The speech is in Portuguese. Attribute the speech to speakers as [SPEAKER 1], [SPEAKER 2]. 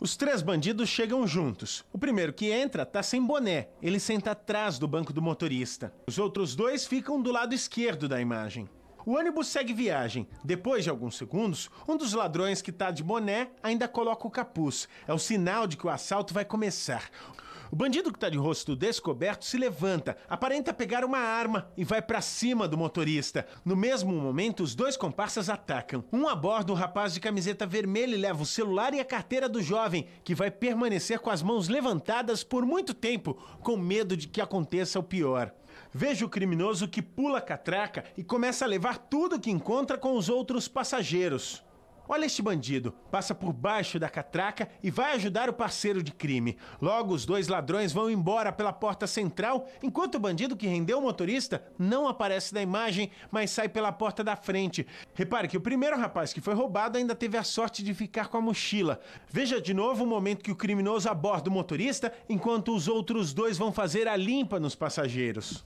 [SPEAKER 1] Os três bandidos chegam juntos. O primeiro que entra tá sem boné. Ele senta atrás do banco do motorista. Os outros dois ficam do lado esquerdo da imagem. O ônibus segue viagem. Depois de alguns segundos, um dos ladrões que tá de boné ainda coloca o capuz. É o sinal de que o assalto vai começar. O bandido que tá de rosto descoberto se levanta, aparenta pegar uma arma e vai para cima do motorista. No mesmo momento, os dois comparsas atacam. Um aborda o rapaz de camiseta vermelha e leva o celular e a carteira do jovem, que vai permanecer com as mãos levantadas por muito tempo, com medo de que aconteça o pior. Vejo o criminoso que pula a catraca e começa a levar tudo que encontra com os outros passageiros. Olha este bandido, passa por baixo da catraca e vai ajudar o parceiro de crime. Logo, os dois ladrões vão embora pela porta central, enquanto o bandido que rendeu o motorista não aparece na imagem, mas sai pela porta da frente. Repare que o primeiro rapaz que foi roubado ainda teve a sorte de ficar com a mochila. Veja de novo o momento que o criminoso aborda o motorista, enquanto os outros dois vão fazer a limpa nos passageiros.